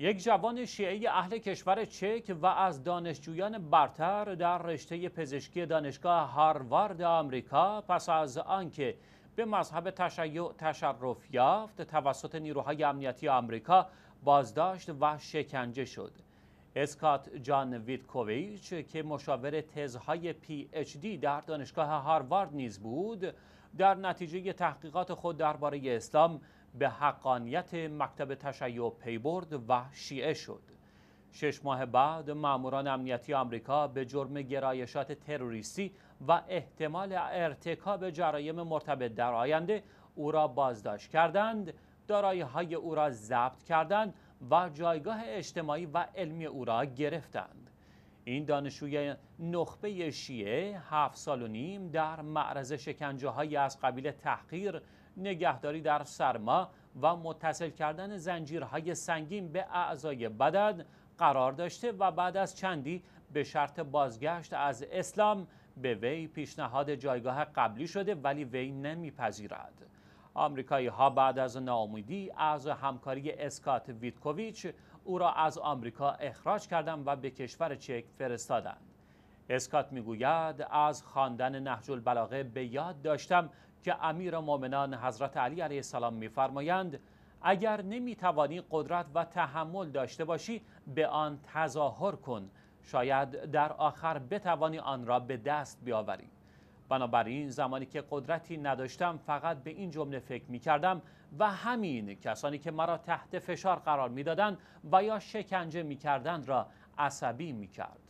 یک جوان شیعه اهل کشور چک و از دانشجویان برتر در رشته پزشکی دانشگاه هاروارد آمریکا پس از آنکه به مذهب تشیع تشرف یافت توسط نیروهای امنیتی آمریکا بازداشت و شکنجه شد اسکات جان ویتکوویچ که مشاور تزهای پی اچ دی در دانشگاه هاروارد نیز بود در نتیجه تحقیقات خود درباره اسلام به حقانیت مکتب تشیع پی برد و شیعه شد. شش ماه بعد ماموران امنیتی آمریکا به جرم گرایشات تروریستی و احتمال ارتکاب جرایم مرتبط در آینده او را بازداشت کردند، دارایی های او را ضبط کردند و جایگاه اجتماعی و علمی او را گرفتند. این دانشجوی نخبه شیعه هفت سال و نیم در معرض شکنجه های از قبیل تحقیر نگهداری در سرما و متصل کردن زنجیرهای سنگین به اعضای بدن قرار داشته و بعد از چندی به شرط بازگشت از اسلام به وی پیشنهاد جایگاه قبلی شده ولی وی نمیپذیرد. آمریکایی ها بعد از ناامیدی از همکاری اسکات ویتکوویچ او را از آمریکا اخراج کردند و به کشور چک فرستادند. اسکات میگوید از خواندن نهج البلاغه به یاد داشتم که امیر مؤمنان حضرت علی علیه السلام میفرمایند اگر نمیتوانی قدرت و تحمل داشته باشی به آن تظاهر کن شاید در آخر بتوانی آن را به دست بیاوری بنابراین زمانی که قدرتی نداشتم فقط به این جمله فکر می کردم و همین کسانی که مرا تحت فشار قرار می دادن و یا شکنجه می کردن را عصبی می کرد.